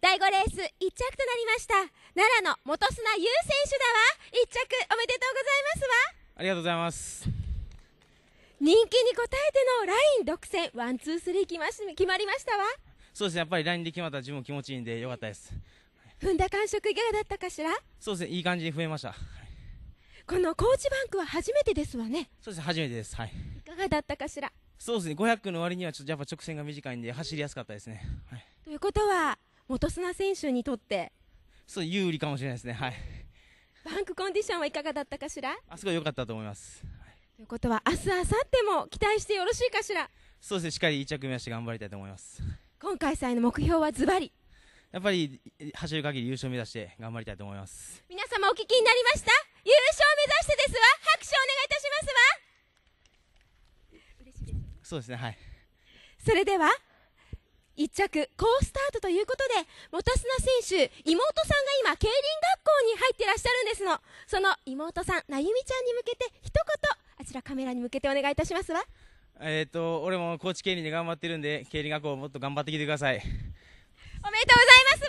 第5レース1着となりました奈良の元砂優選手だわ1着おめでとうございますわありがとうございます人気に応えてのライン独占ワンツースリー決まし決まりましたわそうですねやっぱりラインで決まった自分も気持ちいいんでよかったです踏んだ感触いかがだったかしらそうですねいい感じに増えましたこの高知バンクは初めてですわねそうです初めてですはいいかがだったかしらそうですね500の割にはちょっとやっぱ直線が短いんで走りやすかったですね、はい、ということは元砂選手にとってそう有利かもしれないですね、はい、バンクコンディションはいかがだったかしらあすごい良かったと思います。ということは明日明後日も期待してよろしいかしらそうですねしっかり一着目指して頑張りたいと思います今回祭の目標はズバリやっぱり走る限り優勝目指して頑張りたいと思います皆様お聞きになりました優勝目指してですわ拍手お願いいたしますわ嬉しいですそうですねはいそれでは1着、好スタートということで、元砂選手、妹さんが今、競輪学校に入ってらっしゃるんですの。その妹さん、なゆみちゃんに向けて、一言、あちらカメラに向けてお願いいたしますわ。えっ、ー、と、俺も高知競輪で頑張ってるんで、競輪学校もっと頑張ってきてください。おめでとうございますわ。